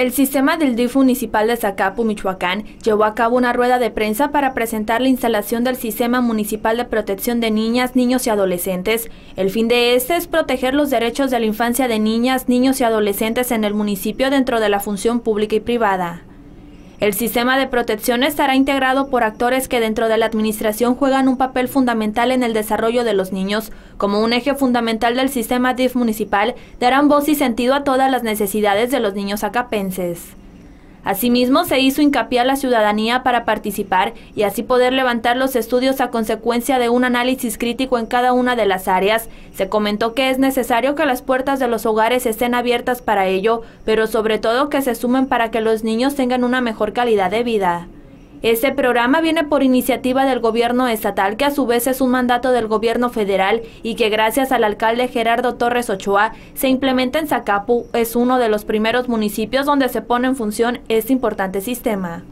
El sistema del DIF municipal de Zacapu, Michoacán, llevó a cabo una rueda de prensa para presentar la instalación del Sistema Municipal de Protección de Niñas, Niños y Adolescentes. El fin de este es proteger los derechos de la infancia de niñas, niños y adolescentes en el municipio dentro de la función pública y privada. El sistema de protección estará integrado por actores que dentro de la administración juegan un papel fundamental en el desarrollo de los niños. Como un eje fundamental del sistema DIF municipal, darán voz y sentido a todas las necesidades de los niños acapenses. Asimismo, se hizo hincapié a la ciudadanía para participar y así poder levantar los estudios a consecuencia de un análisis crítico en cada una de las áreas. Se comentó que es necesario que las puertas de los hogares estén abiertas para ello, pero sobre todo que se sumen para que los niños tengan una mejor calidad de vida. Este programa viene por iniciativa del gobierno estatal, que a su vez es un mandato del gobierno federal y que gracias al alcalde Gerardo Torres Ochoa se implementa en Zacapu, es uno de los primeros municipios donde se pone en función este importante sistema.